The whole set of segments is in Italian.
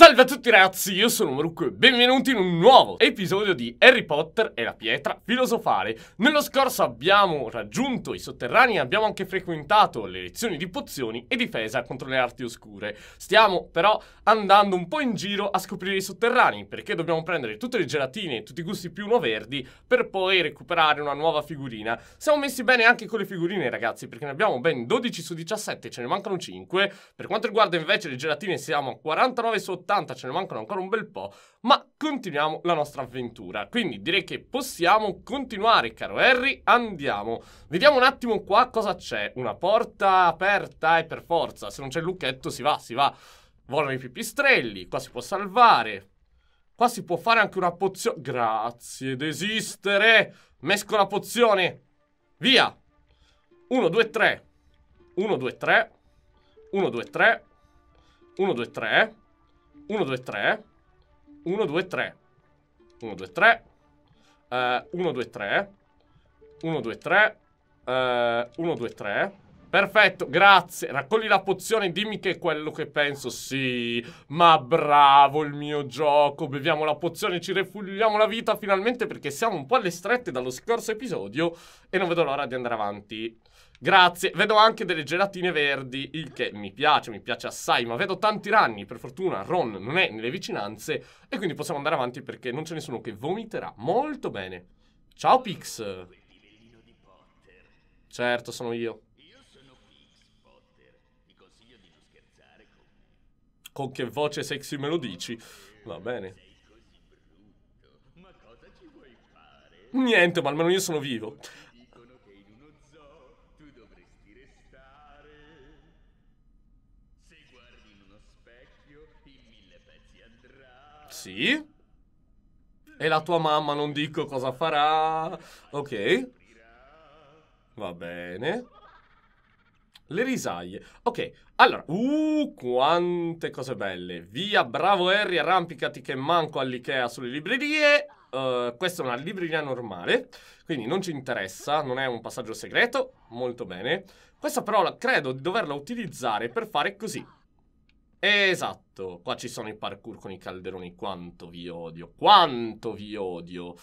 Salve a tutti ragazzi, io sono Marucco e benvenuti in un nuovo episodio di Harry Potter e la pietra filosofale. Nello scorso abbiamo raggiunto i sotterranei e abbiamo anche frequentato le lezioni di pozioni e difesa contro le arti oscure. Stiamo però andando un po' in giro a scoprire i sotterranei perché dobbiamo prendere tutte le gelatine e tutti i gusti piuno verdi per poi recuperare una nuova figurina. Siamo messi bene anche con le figurine ragazzi perché ne abbiamo ben 12 su 17, e ce ne mancano 5. Per quanto riguarda invece le gelatine siamo a 49 su 80 80, ce ne mancano ancora un bel po', ma continuiamo la nostra avventura. Quindi direi che possiamo continuare, caro Harry, andiamo. Vediamo un attimo qua cosa c'è. Una porta aperta e per forza, se non c'è il lucchetto si va, si va. Volano i pipistrelli, qua si può salvare. Qua si può fare anche una pozione. Grazie, desistere. Mesco la pozione. Via. 1, 2, 3. 1, 2, 3. 1, 2, 3. 1, 2, 3. 1, 2, 3. 1, 2, 3. 1, 2, 3. 1, 2, 3. 1, 2, 3. 1, 2, 3. Perfetto, grazie. Raccogli la pozione, dimmi che è quello che penso. Sì, ma bravo il mio gioco. Beviamo la pozione, ci refugliamo la vita finalmente perché siamo un po' alle strette dallo scorso episodio e non vedo l'ora di andare avanti. Grazie. Vedo anche delle gelatine verdi, il che mi piace, mi piace assai, ma vedo tanti ranni. Per fortuna Ron non è nelle vicinanze e quindi possiamo andare avanti perché non c'è nessuno che vomiterà. Molto bene. Ciao Pix. Certo, sono io. con Con che voce sexy me lo dici? Va bene. Niente, ma almeno io sono vivo dovresti restare. Se guardi in uno specchio, in mille pezzi andrà. Sì? E la tua mamma non dico cosa farà. Ok. Va bene. Le risaie. Ok, allora. Uh, quante cose belle. Via, bravo Harry, arrampicati che manco all'Ikea sulle librerie uh, questa è una libreria normale, quindi non ci interessa, non è un passaggio segreto, molto bene. Questa però credo di doverla utilizzare per fare così. Esatto, qua ci sono i parkour con i calderoni, quanto vi odio, quanto vi odio.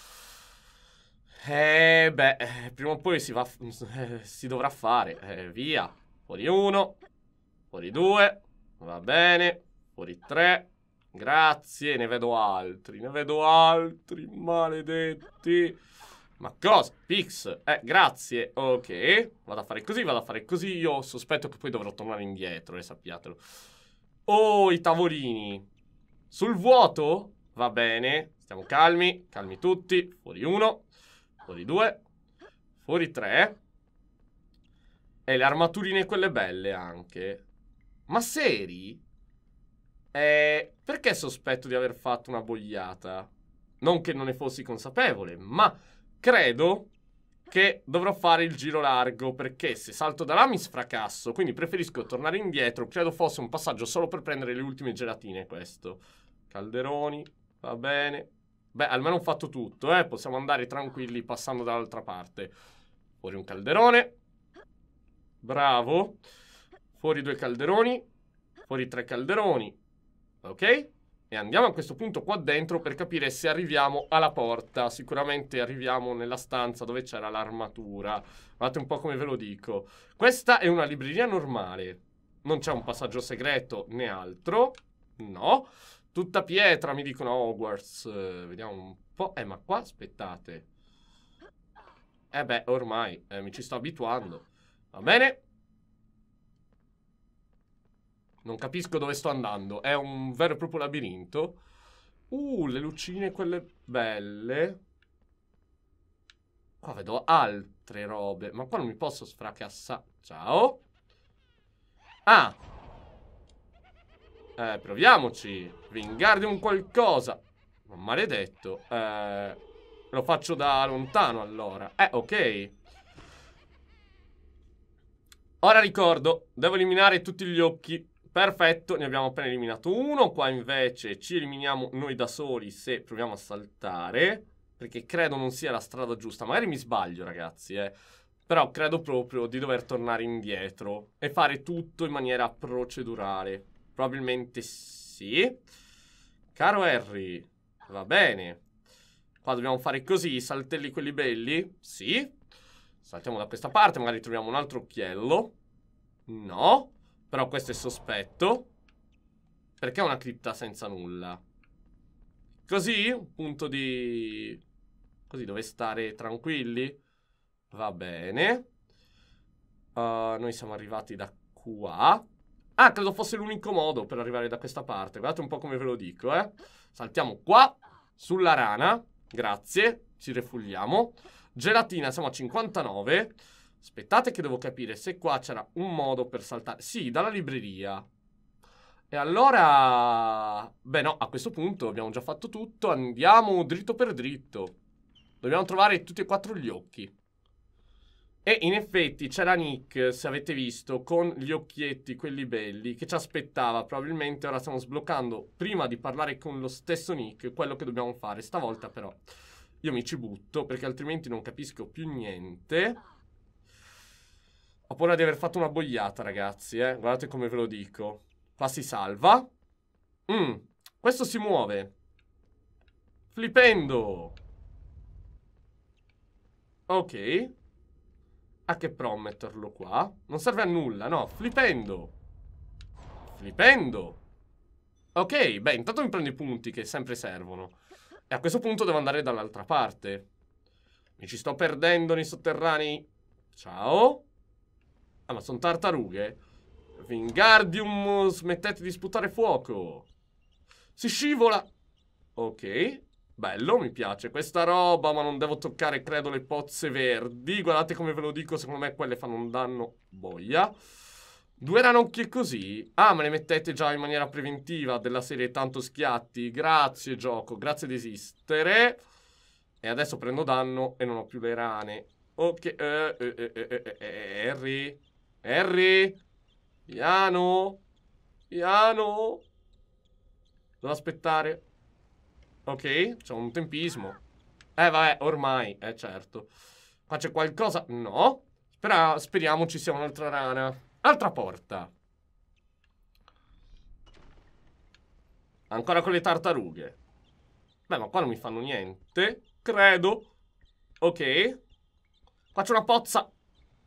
Eh beh, eh, prima o poi si, va, eh, si dovrà fare, eh, via. Fuori uno, fuori due, va bene, fuori tre, Grazie, ne vedo altri, ne vedo altri, maledetti. Ma cosa? Pix, eh, grazie, ok. Vado a fare così, vado a fare così. Io sospetto che poi dovrò tornare indietro, e eh, sappiatelo. Oh, i tavolini. Sul vuoto? Va bene, stiamo calmi, calmi tutti. Fuori uno, fuori due, fuori tre. E le armaturine quelle belle anche. Ma seri? Eh, perché sospetto di aver fatto una boiata? Non che non ne fossi consapevole, ma credo che dovrò fare il giro largo perché se salto da là mi sfracasso, quindi preferisco tornare indietro. Credo fosse un passaggio solo per prendere le ultime gelatine questo. Calderoni, va bene. Beh, almeno ho fatto tutto, eh. Possiamo andare tranquilli passando dall'altra parte. Fuori un calderone. Bravo. Fuori due calderoni. Fuori tre calderoni ok? E andiamo a questo punto qua dentro per capire se arriviamo alla porta. Sicuramente arriviamo nella stanza dove c'era l'armatura. Guardate un po' come ve lo dico. Questa è una libreria normale. Non c'è un passaggio segreto né altro. No. Tutta pietra, mi dicono Hogwarts. Eh, vediamo un po'. Eh, ma qua aspettate. Eh beh, ormai eh, mi ci sto abituando. Va bene. Non capisco dove sto andando. È un vero e proprio labirinto. Uh, le lucine quelle belle. Qua vedo altre robe. Ma qua non mi posso sfracassare. Ciao. Ah. Eh, proviamoci. Wingardium qualcosa. Non maledetto. Eh, lo faccio da lontano allora. Eh, ok. Ora ricordo, devo eliminare tutti gli occhi Perfetto, ne abbiamo appena eliminato uno. Qua invece ci eliminiamo noi da soli se proviamo a saltare, perché credo non sia la strada giusta. Magari mi sbaglio, ragazzi, eh. Però credo proprio di dover tornare indietro e fare tutto in maniera procedurale. Probabilmente sì. Caro Harry, va bene. Qua dobbiamo fare così, i saltelli quelli belli? Sì. Saltiamo da questa parte, magari troviamo un altro occhiello. No. Però questo è sospetto. Perché è una cripta senza nulla? Così, un punto di... Così, dove stare tranquilli? Va bene. Uh, noi siamo arrivati da qua. Ah, credo fosse l'unico modo per arrivare da questa parte. Guardate un po' come ve lo dico, eh. Saltiamo qua, sulla rana. Grazie, ci refugliamo. Gelatina, siamo a 59. Aspettate che devo capire se qua c'era un modo per saltare. Sì, dalla libreria. E allora... Beh no, a questo punto abbiamo già fatto tutto. Andiamo dritto per dritto. Dobbiamo trovare tutti e quattro gli occhi. E in effetti c'era Nick, se avete visto, con gli occhietti, quelli belli, che ci aspettava. Probabilmente ora stiamo sbloccando, prima di parlare con lo stesso Nick, quello che dobbiamo fare. Stavolta però io mi ci butto, perché altrimenti non capisco più niente. Ho paura di aver fatto una boiata, ragazzi, eh. Guardate come ve lo dico. Qua si salva. Mm. Questo si muove. Flipendo. Ok. A che pro metterlo qua? Non serve a nulla, no. Flipendo. Flipendo. Ok, beh, intanto mi prendo i punti che sempre servono. E a questo punto devo andare dall'altra parte. Mi ci sto perdendo nei sotterranei. Ciao. Ah, ma sono tartarughe? Vingardium, smettete di sputare fuoco. Si scivola. Ok. Bello, mi piace questa roba, ma non devo toccare, credo, le pozze verdi. Guardate come ve lo dico, secondo me quelle fanno un danno boia. Due ranocchie così? Ah, me le mettete già in maniera preventiva della serie tanto schiatti. Grazie, gioco, grazie di esistere. E adesso prendo danno e non ho più le rane. Ok, eh, eh, eh, eh, eh, eh Harry... Harry? Piano? Piano? Devo aspettare. Ok, c'è un tempismo. Eh vabbè, ormai, eh certo. Qua c'è qualcosa? No. Però speriamo ci sia un'altra rana. Altra porta. Ancora con le tartarughe. Beh, ma qua non mi fanno niente. Credo. Ok. Qua c'è una pozza.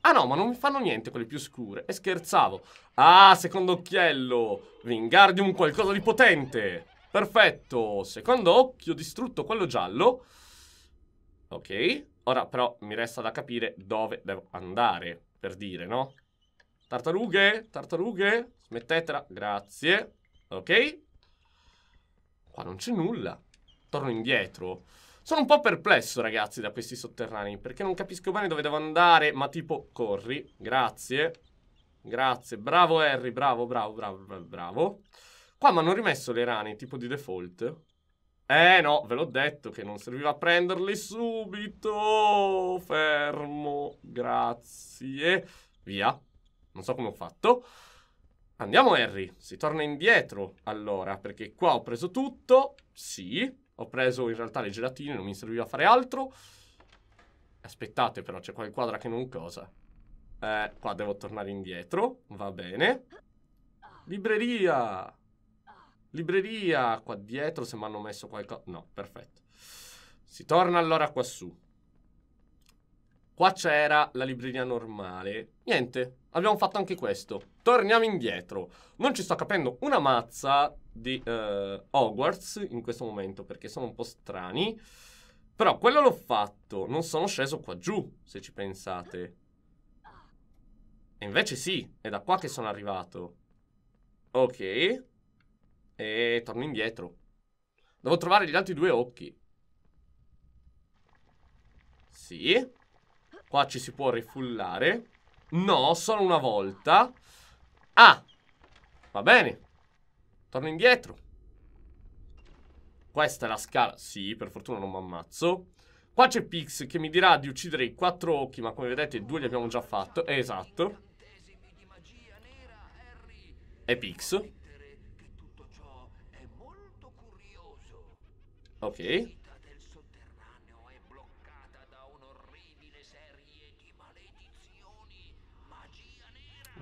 Ah no, ma non mi fanno niente quelle più scure. E scherzavo. Ah, secondo occhiello. Vingardium qualcosa di potente. Perfetto. Secondo occhio distrutto quello giallo. Ok. Ora però mi resta da capire dove devo andare, per dire, no? Tartarughe, tartarughe, smettetela, grazie. Ok? Qua non c'è nulla. Torno indietro. Sono un po' perplesso, ragazzi, da questi sotterranei, perché non capisco bene dove devo andare, ma tipo, corri, grazie, grazie, bravo Harry, bravo, bravo, bravo, bravo. Qua mi hanno rimesso le rane, tipo di default. Eh no, ve l'ho detto che non serviva a prenderle subito, fermo, grazie, via, non so come ho fatto. Andiamo Harry, si torna indietro allora, perché qua ho preso tutto, sì, ho preso in realtà le gelatine, non mi serviva a fare altro. Aspettate però, c'è qualche quadra che non cosa. Eh, qua devo tornare indietro, va bene. Libreria! Libreria! Qua dietro se mi hanno messo qualcosa... No, perfetto. Si torna allora qua su. Qua c'era la libreria normale. Niente, abbiamo fatto anche questo. Torniamo indietro. Non ci sto capendo una mazza di uh, Hogwarts in questo momento perché sono un po' strani. Però quello l'ho fatto, non sono sceso qua giù, se ci pensate. E invece sì, è da qua che sono arrivato. Ok. E torno indietro. Devo trovare gli altri due occhi. Sì. Qua ci si può rifullare. No, solo una volta. Ah! Va bene. Torno indietro. Questa è la scala. Sì, per fortuna non mi ammazzo. Qua c'è Pix che mi dirà di uccidere i quattro occhi, ma come vedete due li abbiamo già fatto. esatto. E Pix. Ok.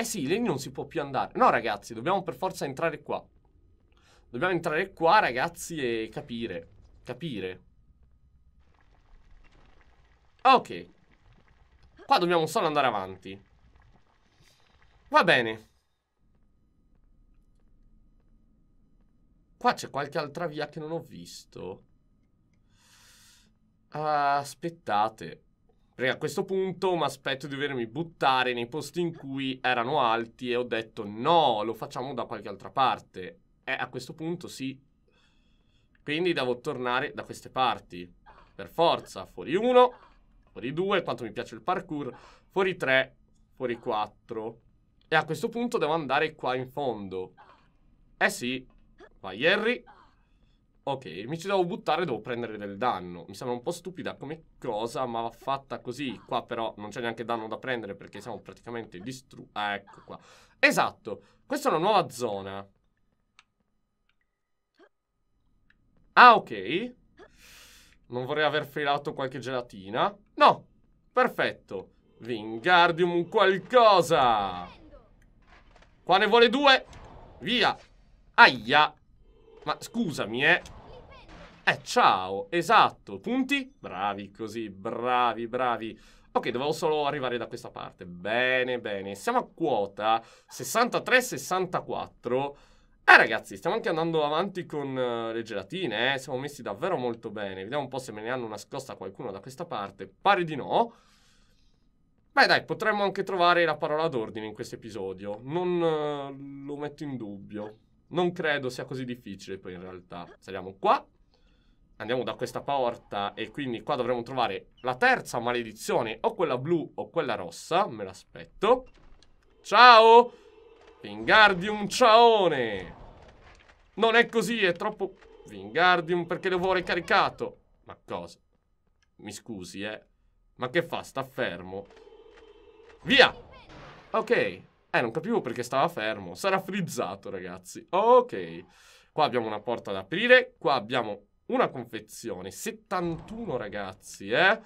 Eh sì, lì non si può più andare. No, ragazzi, dobbiamo per forza entrare qua. Dobbiamo entrare qua, ragazzi, e capire. Capire. Ok. Qua dobbiamo solo andare avanti. Va bene. Qua c'è qualche altra via che non ho visto. Ah, aspettate. Perché a questo punto mi aspetto di dovermi buttare nei posti in cui erano alti e ho detto no, lo facciamo da qualche altra parte. E a questo punto sì. Quindi devo tornare da queste parti. Per forza, fuori uno, fuori due, quanto mi piace il parkour, fuori tre, fuori quattro. E a questo punto devo andare qua in fondo. Eh sì, vai Harry. Ok, mi ci devo buttare, devo prendere del danno. Mi sembra un po' stupida come cosa, ma va fatta così. Qua però non c'è neanche danno da prendere perché siamo praticamente distrutti. Ah, ecco qua. Esatto, questa è una nuova zona. Ah, ok. Non vorrei aver filato qualche gelatina. No, perfetto. Vingardium qualcosa. Qua ne vuole due. Via. Aia. Ma scusami, eh. Eh, ciao, esatto. Punti? Bravi, così, bravi, bravi. Ok, dovevo solo arrivare da questa parte. Bene, bene. Siamo a quota 63-64. Eh ragazzi, stiamo anche andando avanti con uh, le gelatine, eh. Siamo messi davvero molto bene. Vediamo un po' se me ne hanno nascosta qualcuno da questa parte. Pare di no. Beh dai, potremmo anche trovare la parola d'ordine in questo episodio. Non uh, lo metto in dubbio. Non credo sia così difficile poi in realtà. Saliamo qua. Andiamo da questa porta e quindi qua dovremo trovare la terza maledizione. O quella blu o quella rossa, me l'aspetto. Ciao! Vingardium ciaone! Non è così, è troppo... Vingardium perché devo ricaricato. Ma cosa? Mi scusi, eh. Ma che fa? Sta fermo. Via! Ok. Eh, non capivo perché stava fermo. Sarà frizzato, ragazzi. Ok. Qua abbiamo una porta da aprire. Qua abbiamo una confezione, 71 ragazzi, eh?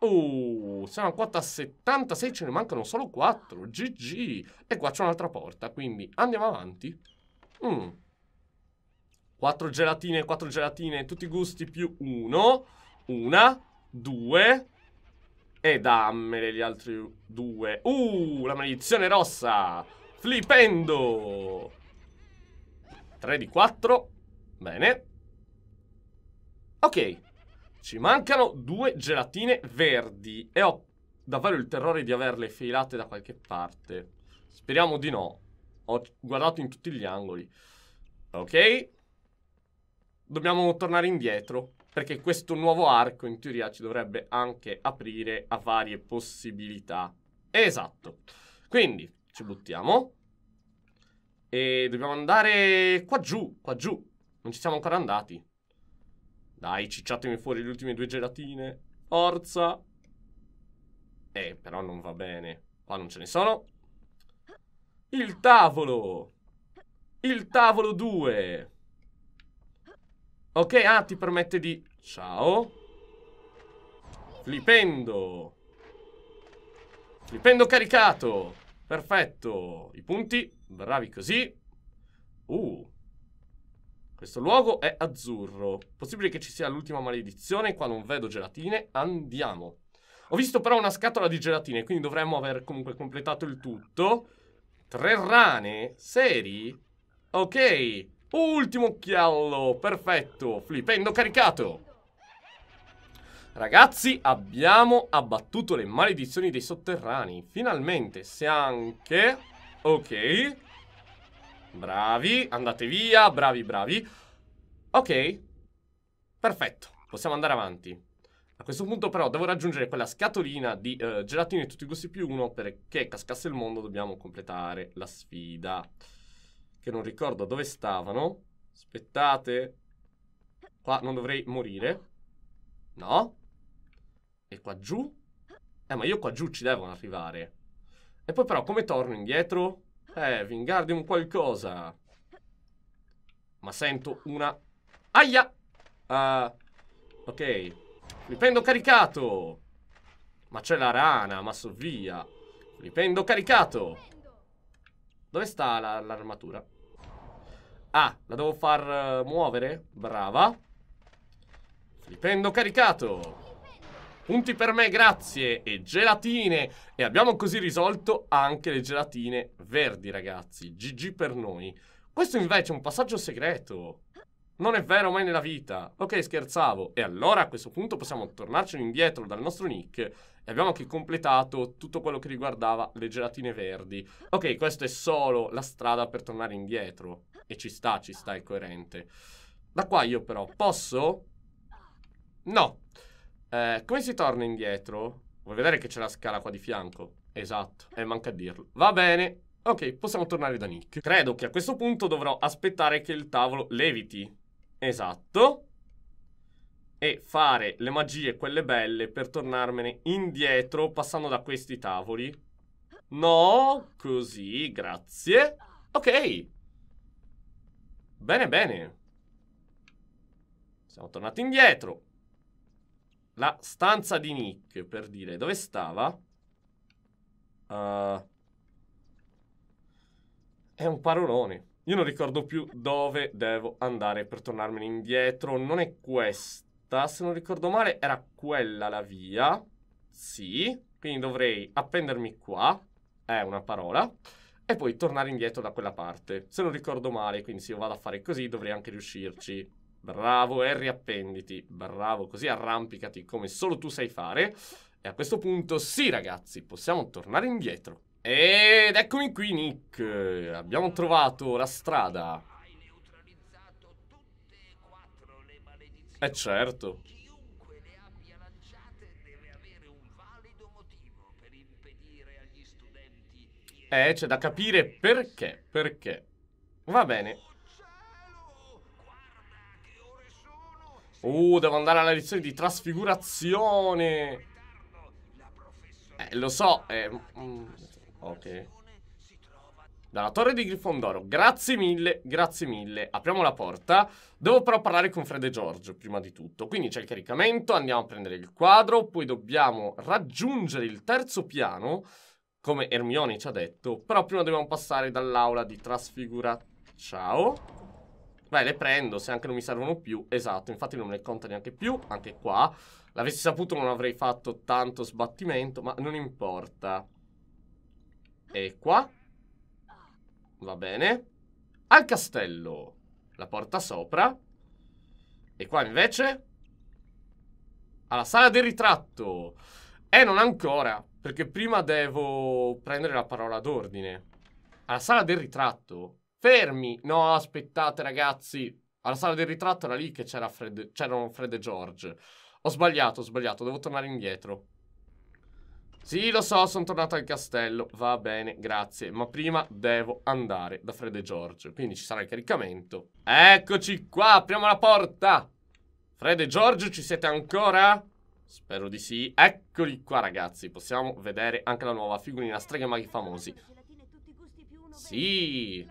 Oh, siamo quota 76, ce ne mancano solo 4, GG. E qua c'è un'altra porta, quindi andiamo avanti. Mm. 4 gelatine, 4 gelatine, tutti i gusti più 1, una, 2 e dammele gli altri due. Uh, la maledizione rossa, flipendo. 3 di 4, bene. Ok, ci mancano due gelatine verdi e ho davvero il terrore di averle filate da qualche parte. Speriamo di no. Ho guardato in tutti gli angoli. Ok. Dobbiamo tornare indietro perché questo nuovo arco in teoria ci dovrebbe anche aprire a varie possibilità. Esatto. Quindi ci buttiamo e dobbiamo andare qua giù, qua giù. Non ci siamo ancora andati. Dai, cicciatemi fuori le ultime due gelatine. Forza. Eh, però non va bene. Qua non ce ne sono. Il tavolo. Il tavolo 2. Ok, ah, ti permette di... Ciao. Flipendo. Flipendo caricato. Perfetto. I punti. Bravi così. Uh. Questo luogo è azzurro. Possibile che ci sia l'ultima maledizione, qua non vedo gelatine. Andiamo. Ho visto però una scatola di gelatine, quindi dovremmo aver comunque completato il tutto. Tre rane? Seri? Ok. Ultimo occhiallo. Perfetto. Flippendo caricato. Ragazzi, abbiamo abbattuto le maledizioni dei sotterranei. Finalmente, se anche... Ok. Bravi, andate via, bravi, bravi. Ok, perfetto, possiamo andare avanti. A questo punto però devo raggiungere quella scatolina di uh, gelatine di tutti i gusti più uno perché cascasse il mondo dobbiamo completare la sfida. Che non ricordo dove stavano. Aspettate. Qua non dovrei morire. No. E qua giù? Eh ma io qua giù ci devo arrivare. E poi però come torno indietro? Eh, vingardi qualcosa. Ma sento una... Aia! Uh, ok. Flipendo caricato. Ma c'è la rana, ma so via. Flipendo caricato. Dove sta l'armatura? La, ah, la devo far uh, muovere? Brava. Flipendo caricato punti per me, grazie, e gelatine. E abbiamo così risolto anche le gelatine verdi, ragazzi. GG per noi. Questo invece è un passaggio segreto. Non è vero mai nella vita. Ok, scherzavo. E allora a questo punto possiamo tornarcene indietro dal nostro nick e abbiamo anche completato tutto quello che riguardava le gelatine verdi. Ok, questa è solo la strada per tornare indietro. E ci sta, ci sta, è coerente. Da qua io però posso? No, eh, come si torna indietro? Vuoi vedere che c'è la scala qua di fianco? Esatto, e manca a dirlo. Va bene. Ok, possiamo tornare da Nick. Credo che a questo punto dovrò aspettare che il tavolo leviti. Esatto. E fare le magie, quelle belle, per tornarmene indietro passando da questi tavoli. No, così, grazie. Ok. Bene, bene. Siamo tornati indietro la stanza di Nick, per dire, dove stava? Uh, è un parolone. Io non ricordo più dove devo andare per tornarmene indietro. Non è questa, se non ricordo male, era quella la via. Sì, quindi dovrei appendermi qua, è una parola, e poi tornare indietro da quella parte. Se non ricordo male, quindi se io vado a fare così dovrei anche riuscirci. Bravo Harry, appenditi. Bravo, così arrampicati come solo tu sai fare. E a questo punto, sì ragazzi, possiamo tornare indietro. Ed eccomi qui, Nick. Abbiamo trovato la strada. Eh certo. Eh, c'è da capire perché, perché. Va bene. Uh, devo andare alla lezione di trasfigurazione. Eh, lo so. Eh, mm, ok. Dalla torre di Grifondoro. Grazie mille, grazie mille. Apriamo la porta. Devo però parlare con Fred e Giorgio, prima di tutto. Quindi c'è il caricamento, andiamo a prendere il quadro. Poi dobbiamo raggiungere il terzo piano, come Hermione ci ha detto. Però prima dobbiamo passare dall'aula di trasfigurazione. Ciao. Vai, le prendo, se anche non mi servono più. Esatto, infatti non ne conta neanche più, anche qua. L'avessi saputo non avrei fatto tanto sbattimento, ma non importa. E qua? Va bene. Al castello. La porta sopra. E qua invece? Alla sala del ritratto. Eh, non ancora, perché prima devo prendere la parola d'ordine. Alla sala del ritratto. Fermi! No, aspettate ragazzi. Alla sala del ritratto era lì che c'era Fred, Fred e George. Ho sbagliato, ho sbagliato. Devo tornare indietro. Sì, lo so, sono tornato al castello. Va bene, grazie. Ma prima devo andare da Fred e George. Quindi ci sarà il caricamento. Eccoci qua, apriamo la porta. Fred e George, ci siete ancora? Spero di sì. Eccoli qua, ragazzi. Possiamo vedere anche la nuova figurina strega maghi famosi. Sì.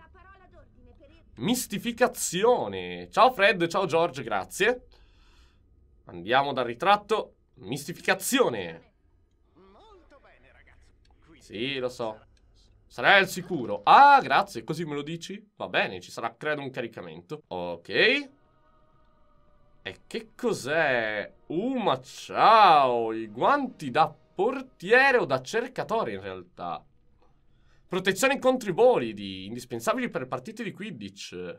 Mistificazione. Ciao Fred, ciao George, grazie. Andiamo dal ritratto. Mistificazione. Sì, lo so. Sarei al sicuro. Ah, grazie, così me lo dici? Va bene, ci sarà, credo, un caricamento. Ok. E che cos'è? Uh, ma ciao! I guanti da portiere o da cercatore, in realtà. Protezione contro i bolidi, indispensabili per partite di Quidditch.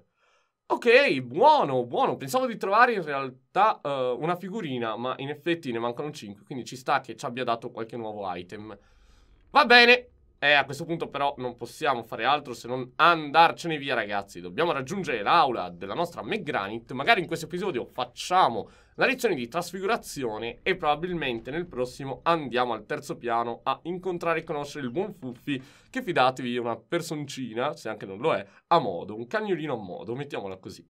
Ok, buono, buono. Pensavo di trovare in realtà uh, una figurina, ma in effetti ne mancano 5, quindi ci sta che ci abbia dato qualche nuovo item. Va bene, e eh, a questo punto però non possiamo fare altro se non andarcene via ragazzi. Dobbiamo raggiungere l'aula della nostra McGranit. Magari in questo episodio facciamo la lezione di trasfigurazione e probabilmente nel prossimo andiamo al terzo piano a incontrare e conoscere il buon Fuffi che fidatevi è una personcina, se anche non lo è, a modo, un cagnolino a modo, mettiamola così.